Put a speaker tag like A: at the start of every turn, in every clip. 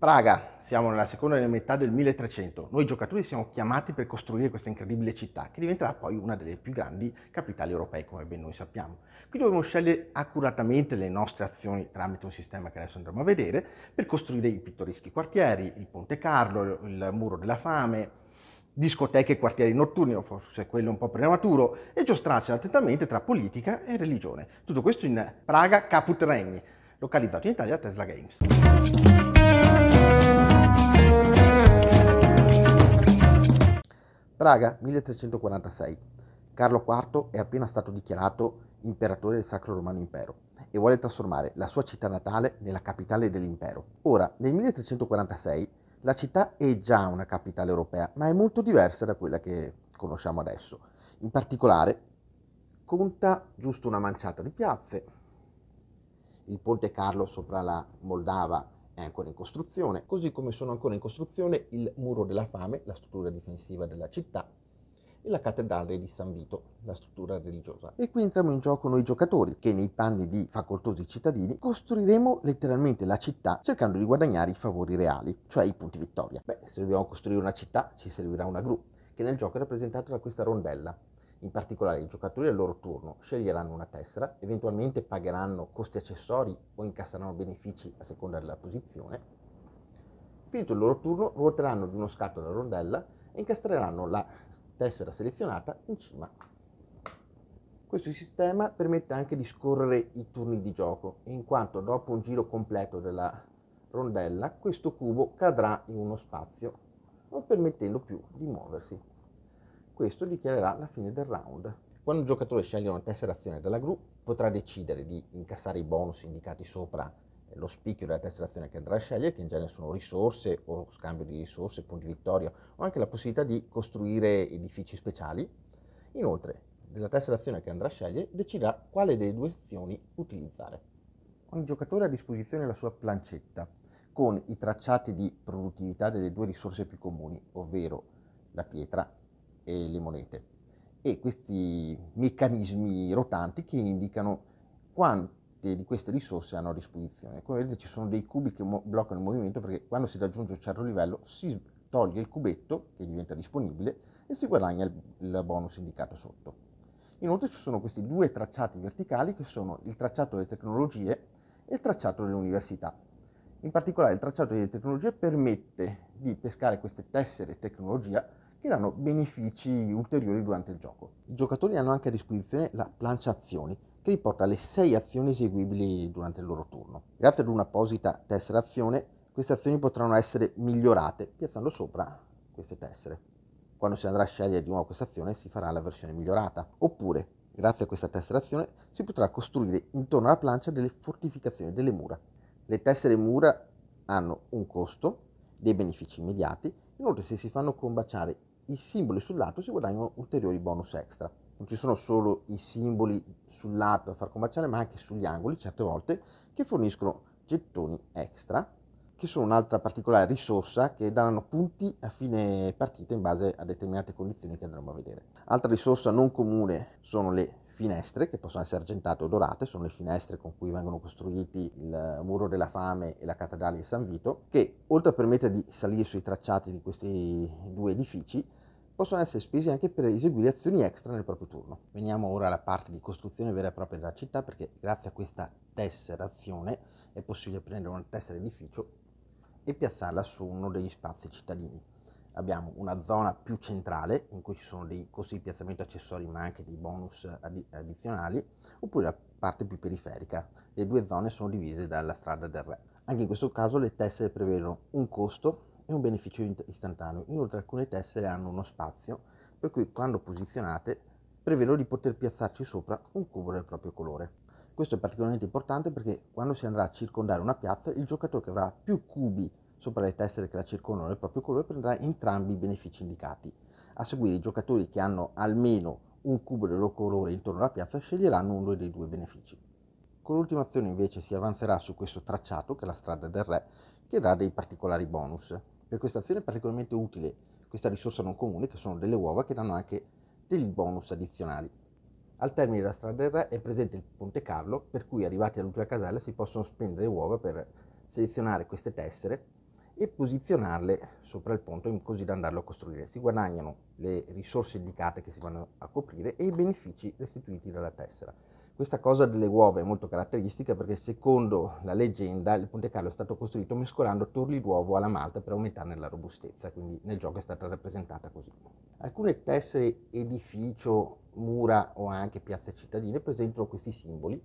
A: Praga, siamo nella seconda metà del 1300. Noi giocatori siamo chiamati per costruire questa incredibile città, che diventerà poi una delle più grandi capitali europee, come ben noi sappiamo. Qui dobbiamo scegliere accuratamente le nostre azioni tramite un sistema che adesso andremo a vedere, per costruire i pittoreschi quartieri, il Ponte Carlo, il Muro della Fame, discoteche e quartieri notturni, o forse quello un po' prematuro, e giostrarci attentamente tra politica e religione. Tutto questo in Praga Caput Regni, localizzato in Italia a Tesla Games. Fraga 1346. Carlo IV è appena stato dichiarato imperatore del Sacro Romano Impero e vuole trasformare la sua città natale nella capitale dell'impero. Ora, nel 1346 la città è già una capitale europea, ma è molto diversa da quella che conosciamo adesso. In particolare, conta giusto una manciata di piazze, il ponte Carlo sopra la Moldava è ancora in costruzione, così come sono ancora in costruzione il Muro della Fame, la struttura difensiva della città, e la cattedrale di San Vito, la struttura religiosa. E qui entriamo in gioco noi giocatori, che nei panni di facoltosi cittadini costruiremo letteralmente la città cercando di guadagnare i favori reali, cioè i punti vittoria. Beh, se dobbiamo costruire una città ci servirà una gru, che nel gioco è rappresentata da questa rondella. In particolare i giocatori al loro turno sceglieranno una tessera, eventualmente pagheranno costi accessori o incasseranno benefici a seconda della posizione. Finito il loro turno ruoteranno di uno scatto la rondella e incastreranno la tessera selezionata in cima. Questo sistema permette anche di scorrere i turni di gioco, in quanto dopo un giro completo della rondella questo cubo cadrà in uno spazio, non permettendo più di muoversi questo dichiarerà la fine del round. Quando un giocatore sceglie una tessera azione dalla gru, potrà decidere di incassare i bonus indicati sopra lo spicchio della tessera azione che andrà a scegliere, che in genere sono risorse o scambio di risorse, punti vittoria, o anche la possibilità di costruire edifici speciali. Inoltre, della tessera azione che andrà a scegliere, deciderà quale delle due azioni utilizzare. Ogni giocatore ha a disposizione la sua plancetta, con i tracciati di produttività delle due risorse più comuni, ovvero la pietra e le monete e questi meccanismi rotanti che indicano quante di queste risorse hanno a disposizione. Come vedete ci sono dei cubi che bloccano il movimento perché quando si raggiunge un certo livello si toglie il cubetto che diventa disponibile e si guadagna il, il bonus indicato sotto. Inoltre ci sono questi due tracciati verticali che sono il tracciato delle tecnologie e il tracciato delle università. In particolare il tracciato delle tecnologie permette di pescare queste tessere tecnologia che danno benefici ulteriori durante il gioco. I giocatori hanno anche a disposizione la plancia azioni, che riporta le 6 azioni eseguibili durante il loro turno. Grazie ad un'apposita tessera azione, queste azioni potranno essere migliorate piazzando sopra queste tessere. Quando si andrà a scegliere di nuovo questa azione si farà la versione migliorata. Oppure, grazie a questa tessera azione, si potrà costruire intorno alla plancia delle fortificazioni, delle mura. Le tessere mura hanno un costo, dei benefici immediati, inoltre se si fanno combaciare i simboli sul lato si guadagnano ulteriori bonus extra. Non ci sono solo i simboli sul lato da far combaciare, ma anche sugli angoli, certe volte, che forniscono gettoni extra, che sono un'altra particolare risorsa che daranno punti a fine partita in base a determinate condizioni che andremo a vedere. Altra risorsa non comune sono le finestre che possono essere argentate o dorate, sono le finestre con cui vengono costruiti il muro della fame e la cattedrale di San Vito, che oltre a permettere di salire sui tracciati di questi due edifici, possono essere spesi anche per eseguire azioni extra nel proprio turno. Veniamo ora alla parte di costruzione vera e propria della città perché grazie a questa tesserazione è possibile prendere una tessera edificio e piazzarla su uno degli spazi cittadini abbiamo una zona più centrale in cui ci sono dei costi di piazzamento accessori ma anche dei bonus addizionali, oppure la parte più periferica. Le due zone sono divise dalla strada del re. Anche in questo caso le tessere prevedono un costo e un beneficio istantaneo, inoltre alcune tessere hanno uno spazio per cui quando posizionate prevedono di poter piazzarci sopra un cubo del proprio colore. Questo è particolarmente importante perché quando si andrà a circondare una piazza il giocatore che avrà più cubi sopra le tessere che la circondano del proprio colore prenderà entrambi i benefici indicati. A seguire i giocatori che hanno almeno un cubo del loro colore intorno alla piazza sceglieranno uno dei due benefici. Con l'ultima azione invece si avanzerà su questo tracciato, che è la strada del re, che dà dei particolari bonus. Per questa azione è particolarmente utile questa risorsa non comune, che sono delle uova, che danno anche degli bonus addizionali. Al termine della strada del re è presente il Ponte Carlo, per cui arrivati all'ultima casella si possono spendere uova per selezionare queste tessere e posizionarle sopra il ponte così da andarlo a costruire. Si guadagnano le risorse indicate che si vanno a coprire e i benefici restituiti dalla tessera. Questa cosa delle uova è molto caratteristica perché secondo la leggenda il Ponte Carlo è stato costruito mescolando torli d'uovo alla malta per aumentarne la robustezza, quindi nel gioco è stata rappresentata così. Alcune tessere edificio, mura o anche piazze cittadine presentano questi simboli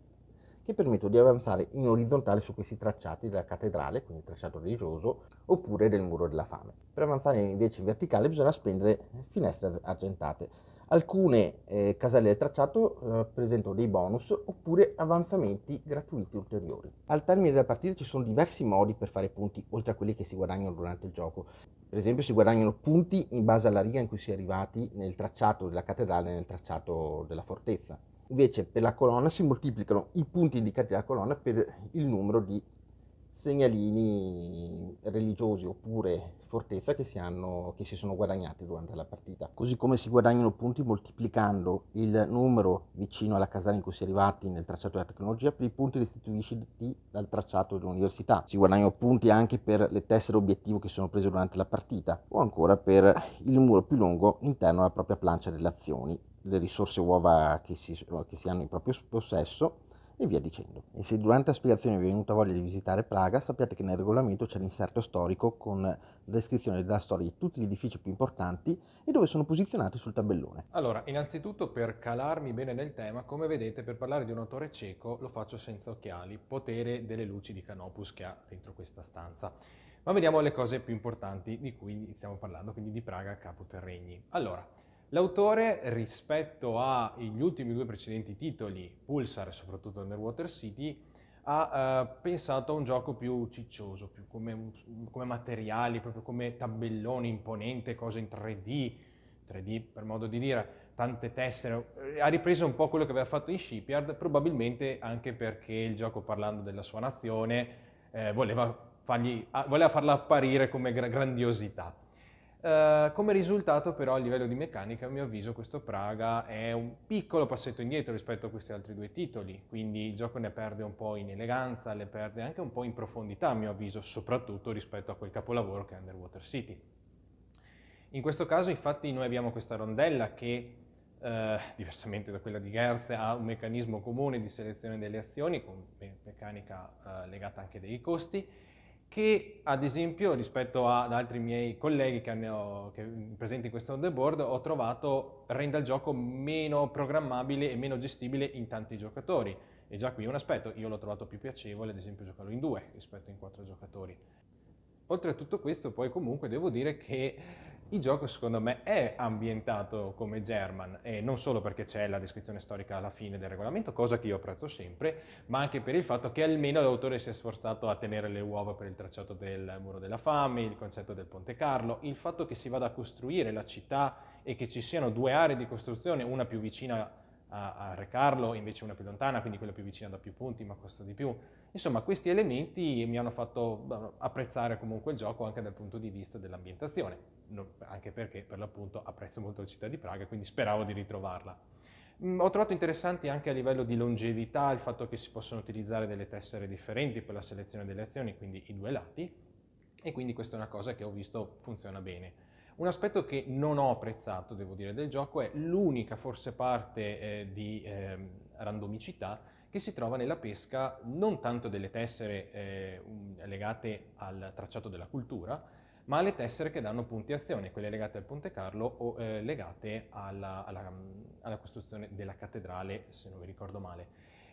A: che permettono di avanzare in orizzontale su questi tracciati della cattedrale, quindi il tracciato religioso, oppure del muro della fame. Per avanzare invece in verticale bisogna spendere finestre argentate. Alcune eh, caselle del tracciato eh, presentano dei bonus oppure avanzamenti gratuiti ulteriori. Al termine della partita ci sono diversi modi per fare punti oltre a quelli che si guadagnano durante il gioco. Per esempio si guadagnano punti in base alla riga in cui si è arrivati nel tracciato della cattedrale e nel tracciato della fortezza invece per la colonna si moltiplicano i punti indicati dalla colonna per il numero di segnalini religiosi oppure fortezza che si, hanno, che si sono guadagnati durante la partita. Così come si guadagnano punti moltiplicando il numero vicino alla casella in cui si è arrivati nel tracciato della tecnologia per i punti restituiti dal tracciato dell'università. Si guadagnano punti anche per le tessere obiettivo che sono prese durante la partita o ancora per il muro più lungo interno alla propria plancia delle azioni le risorse uova che si, che si hanno in proprio possesso e via dicendo. E se durante la spiegazione vi è venuta voglia di visitare Praga, sappiate che nel regolamento c'è l'inserto storico con descrizione della storia di tutti gli edifici più importanti e dove sono posizionati sul tabellone.
B: Allora, innanzitutto per calarmi bene nel tema, come vedete per parlare di un autore cieco lo faccio senza occhiali, potere delle luci di Canopus che ha dentro questa stanza. Ma vediamo le cose più importanti di cui stiamo parlando, quindi di Praga capo Regni. Allora, L'autore, rispetto agli ultimi due precedenti titoli, Pulsar e soprattutto Underwater City, ha eh, pensato a un gioco più ciccioso, più come, come, materiali, proprio come tabellone imponente, cose in 3D, 3D per modo di dire, tante tessere. Ha ripreso un po' quello che aveva fatto in Shipyard, probabilmente anche perché il gioco, parlando della sua nazione, eh, voleva, fargli, voleva farla apparire come grandiosità. Eh, come risultato però a livello di meccanica a mio avviso questo Praga è un piccolo passetto indietro rispetto a questi altri due titoli, quindi il gioco ne perde un po' in eleganza, le perde anche un po' in profondità a mio avviso, soprattutto rispetto a quel capolavoro che è Underwater City. In questo caso infatti noi abbiamo questa rondella che, uh, diversamente da quella di Gerz, ha un meccanismo comune di selezione delle azioni con meccanica uh, legata anche dei costi, che ad esempio rispetto ad altri miei colleghi che, hanno, che presenti in questo on the board ho trovato renda il gioco meno programmabile e meno gestibile in tanti giocatori e già qui un aspetto, io l'ho trovato più piacevole ad esempio giocarlo in due rispetto in quattro giocatori. Oltre a tutto questo poi comunque devo dire che il gioco secondo me è ambientato come German e non solo perché c'è la descrizione storica alla fine del regolamento, cosa che io apprezzo sempre, ma anche per il fatto che almeno l'autore si è sforzato a tenere le uova per il tracciato del muro della fame, il concetto del Ponte Carlo, il fatto che si vada a costruire la città e che ci siano due aree di costruzione, una più vicina a a, a recarlo, invece una più lontana, quindi quella più vicina da più punti, ma costa di più. Insomma, questi elementi mi hanno fatto apprezzare comunque il gioco anche dal punto di vista dell'ambientazione, anche perché per l'appunto apprezzo molto la città di Praga, quindi speravo di ritrovarla. Mm, ho trovato interessanti anche a livello di longevità il fatto che si possono utilizzare delle tessere differenti per la selezione delle azioni, quindi i due lati, e quindi questa è una cosa che ho visto funziona bene. Un aspetto che non ho apprezzato, devo dire, del gioco è l'unica forse parte eh, di eh, randomicità che si trova nella pesca non tanto delle tessere eh, legate al tracciato della cultura, ma le tessere che danno punti azione, quelle legate al Ponte Carlo o eh, legate alla, alla, alla, costruzione della cattedrale, se non mi ricordo male.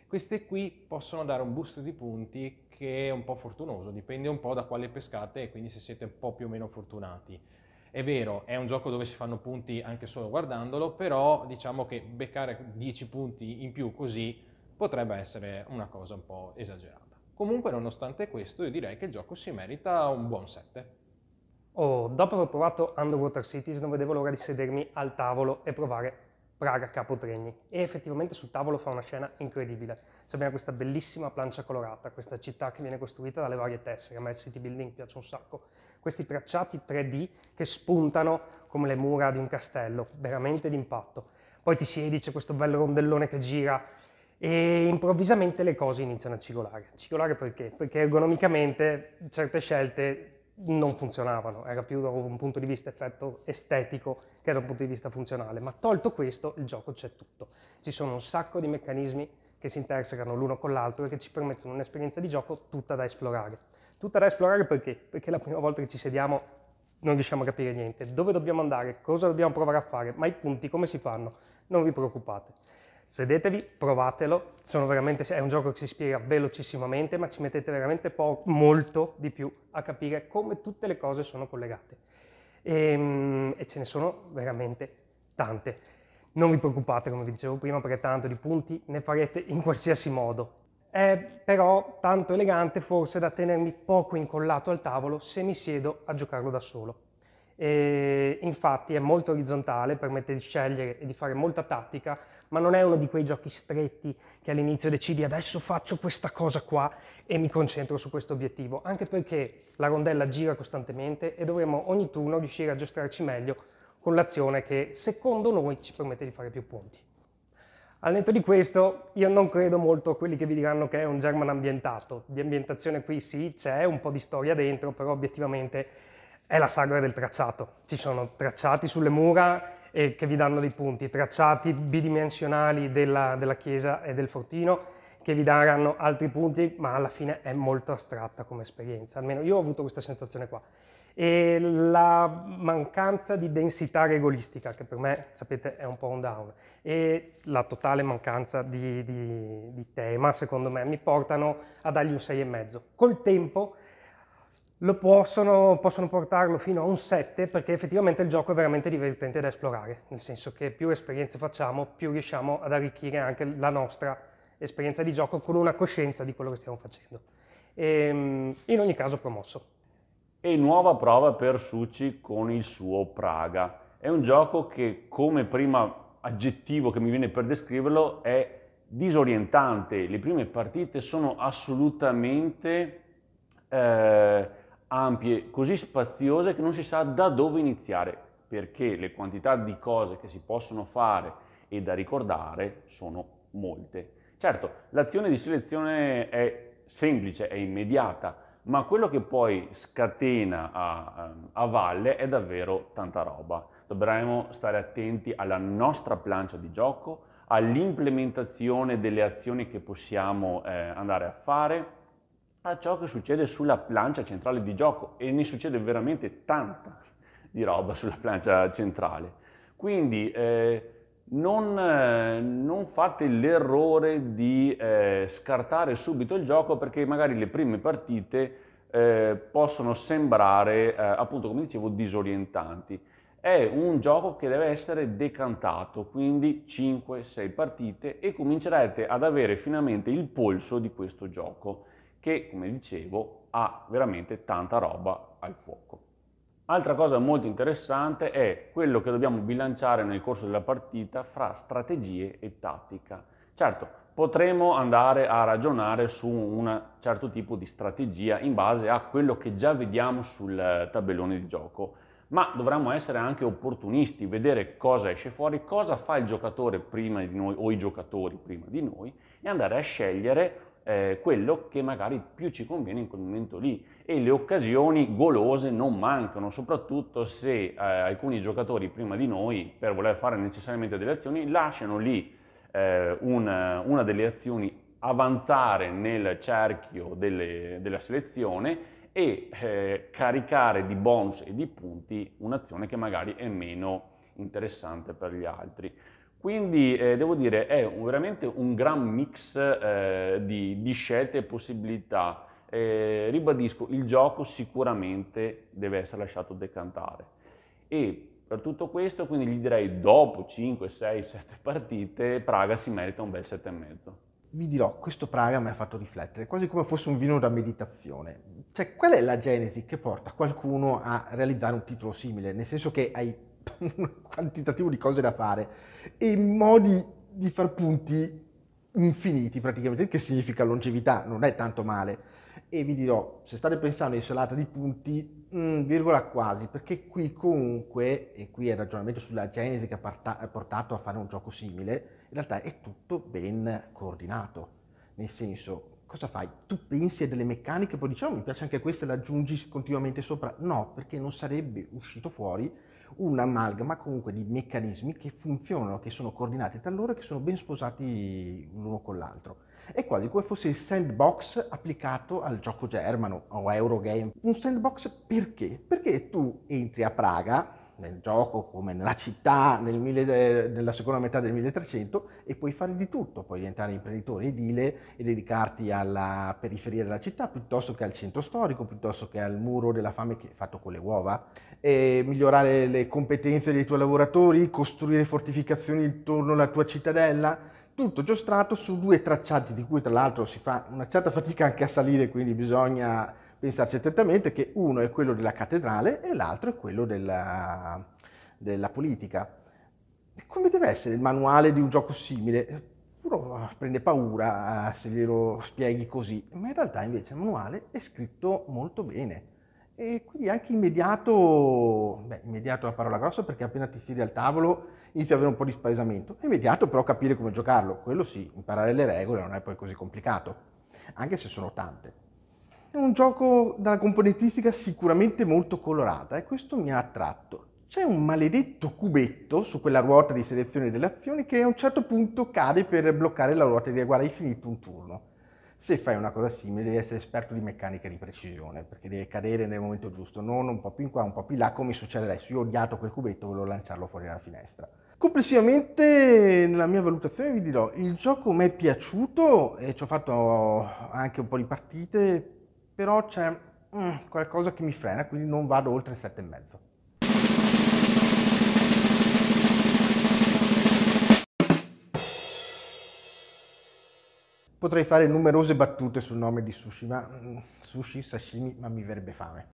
B: Queste qui possono dare un boost di punti che è un po' fortunoso, dipende un po' da quale pescate e quindi se siete un po' più o meno fortunati. È vero, è un gioco dove si fanno punti anche solo guardandolo, però diciamo che beccare 10 punti in più così potrebbe essere una cosa un po' esagerata. Comunque, nonostante questo, io direi che il gioco si merita un buon 7.
C: Oh, dopo aver provato Underwater Cities non vedevo l'ora di sedermi al tavolo e provare Praga Capotregni. E effettivamente sul tavolo fa una scena incredibile. Cioè abbiamo questa bellissima plancia colorata, questa città che viene costruita dalle varie tessere, a me il city building piace un sacco questi tracciati 3D che spuntano come le mura di un castello, veramente d'impatto. Poi ti siedi, c'è questo bello rondellone che gira e improvvisamente le cose iniziano a cigolare. Cigolare perché? Perché ergonomicamente certe scelte non funzionavano, era più da un punto di vista effetto estetico che da un punto di vista funzionale, ma tolto questo il gioco c'è tutto. Ci sono un sacco di meccanismi che si intersecano l'uno con l'altro e che ci permettono un'esperienza di gioco tutta da esplorare tutta da esplorare perché? Perché la prima volta che ci sediamo non riusciamo a capire niente. Dove dobbiamo andare? Cosa dobbiamo provare a fare? Ma i punti come si fanno? Non vi preoccupate. Sedetevi, provatelo, è un gioco che si spiega velocissimamente, ma ci mettete veramente po- molto di più a capire come tutte le cose sono collegate. E, ehm, e ce ne sono veramente tante. Non vi preoccupate, come vi dicevo prima, perché tanto di punti ne farete in qualsiasi modo è però tanto elegante forse da tenermi poco incollato al tavolo se mi siedo a giocarlo da solo. E infatti è molto orizzontale, permette di scegliere e di fare molta tattica, ma non è uno di quei giochi stretti che all'inizio decidi adesso faccio questa cosa qua e mi concentro su questo obiettivo, anche perché la rondella gira costantemente e dovremo ogni turno riuscire a giostrarci meglio con l'azione che secondo noi ci permette di fare più punti. Al netto di questo, io non credo molto a quelli che vi diranno che è un German ambientato. Di ambientazione qui sì, c'è un po' di storia dentro, però obiettivamente è la sagra del tracciato. Ci sono tracciati sulle mura e che vi danno dei punti, tracciati bidimensionali della, della chiesa e del fortino che vi daranno altri punti, ma alla fine è molto astratta come esperienza. Almeno io ho avuto questa sensazione qua e la mancanza di densità regolistica, che per me, sapete, è un po' un down, e la totale mancanza di, di, di tema, secondo me, mi portano a dargli un 6,5. Col tempo lo possono, possono, portarlo fino a un 7 perché effettivamente il gioco è veramente divertente da esplorare, nel senso che più esperienze facciamo, più riusciamo ad arricchire anche la nostra esperienza di gioco con una coscienza di quello che stiamo facendo. E, ehm, in ogni caso promosso
D: e nuova prova per Succi con il suo Praga. È un gioco che come prima aggettivo che mi viene per descriverlo è disorientante. Le prime partite sono assolutamente eh, ampie, così spaziose che non si sa da dove iniziare, perché le quantità di cose che si possono fare e da ricordare sono molte. Certo, l'azione di selezione è semplice, è immediata, ma quello che poi scatena a, a valle è davvero tanta roba. Dovremo stare attenti alla nostra plancia di gioco, all'implementazione delle azioni che possiamo eh, andare a fare, a ciò che succede sulla plancia centrale di gioco e ne succede veramente tanta di roba sulla plancia centrale. Quindi eh, non, eh, non, fate l'errore di eh, scartare subito il gioco perché magari le prime partite eh, possono sembrare, eh, appunto come dicevo, disorientanti. È un gioco che deve essere decantato, quindi 5-6 partite e comincerete ad avere finalmente il polso di questo gioco che, come dicevo, ha veramente tanta roba al fuoco. Altra cosa molto interessante è quello che dobbiamo bilanciare nel corso della partita fra strategie e tattica. Certo, potremo andare a ragionare su un certo tipo di strategia in base a quello che già vediamo sul tabellone di gioco, ma dovremmo essere anche opportunisti, vedere cosa esce fuori, cosa fa il giocatore prima di noi o i giocatori prima di noi e andare a scegliere eh, quello che magari più ci conviene in quel momento lì e le occasioni golose non mancano, soprattutto se eh, alcuni giocatori prima di noi, per voler fare necessariamente delle azioni, lasciano lì eh, una, una, delle azioni avanzare nel cerchio delle, della selezione e eh, caricare di bonus e di punti un'azione che magari è meno interessante per gli altri. Quindi eh, devo dire è un, veramente un gran mix eh, di, di, scelte e possibilità. Eh, ribadisco, il gioco sicuramente deve essere lasciato decantare. E per tutto questo, quindi gli direi dopo 5, 6, 7 partite, Praga si merita un bel 7,5.
A: Vi dirò, questo Praga mi ha fatto riflettere, quasi come fosse un vino da meditazione. Cioè, qual è la genesi che porta qualcuno a realizzare un titolo simile? Nel senso che hai un quantitativo di cose da fare e modi di far punti infiniti praticamente, che significa longevità, non è tanto male. E vi dirò, se state pensando in salata di punti, mh, mm, virgola quasi, perché qui comunque, e qui è il ragionamento sulla genesi che ha parta- portato a fare un gioco simile, in realtà è tutto ben coordinato. Nel senso, cosa fai? Tu pensi a delle meccaniche, poi diciamo mi piace anche questa e la aggiungi continuamente sopra? No, perché non sarebbe uscito fuori un amalgama comunque di meccanismi che funzionano, che sono coordinati tra loro e che sono ben sposati l'uno con l'altro. È quasi come fosse il sandbox applicato al gioco germano o Eurogame. Un sandbox perché? Perché tu entri a Praga nel gioco come nella città nel mille, nella seconda metà del 1300 e puoi fare di tutto, puoi diventare imprenditore edile e dedicarti alla periferia della città piuttosto che al centro storico, piuttosto che al muro della fame che è fatto con le uova, e migliorare le competenze dei tuoi lavoratori, costruire fortificazioni intorno alla tua cittadella tutto giostrato su due tracciati di cui tra l'altro si fa una certa fatica anche a salire, quindi bisogna pensarci attentamente che uno è quello della cattedrale e l'altro è quello della, della politica. E come deve essere il manuale di un gioco simile? Uno ah, prende paura ah, se glielo spieghi così, ma in realtà invece il manuale è scritto molto bene e quindi anche immediato, beh, immediato è una parola grossa perché appena ti siedi al tavolo inizi ad avere un po' di spaesamento, immediato però capire come giocarlo, quello sì, imparare le regole non è poi così complicato, anche se sono tante. È un gioco dalla componentistica sicuramente molto colorata e questo mi ha attratto. C'è un maledetto cubetto su quella ruota di selezione delle azioni che a un certo punto cade per bloccare la ruota e dire guarda hai finito un turno. Se fai una cosa simile devi essere esperto di meccanica di precisione perché deve cadere nel momento giusto, non un po' più in qua, un po' più là come succede adesso. Io ho odiato quel cubetto, volevo lanciarlo fuori dalla finestra. Complessivamente nella mia valutazione vi dirò, il gioco mi è piaciuto e ci ho fatto anche un po' di partite, però c'è mm, qualcosa che mi frena, quindi non vado oltre 7,5. Potrei fare numerose battute sul nome di sushi, ma mm, sushi, sashimi, ma mi verrebbe fame.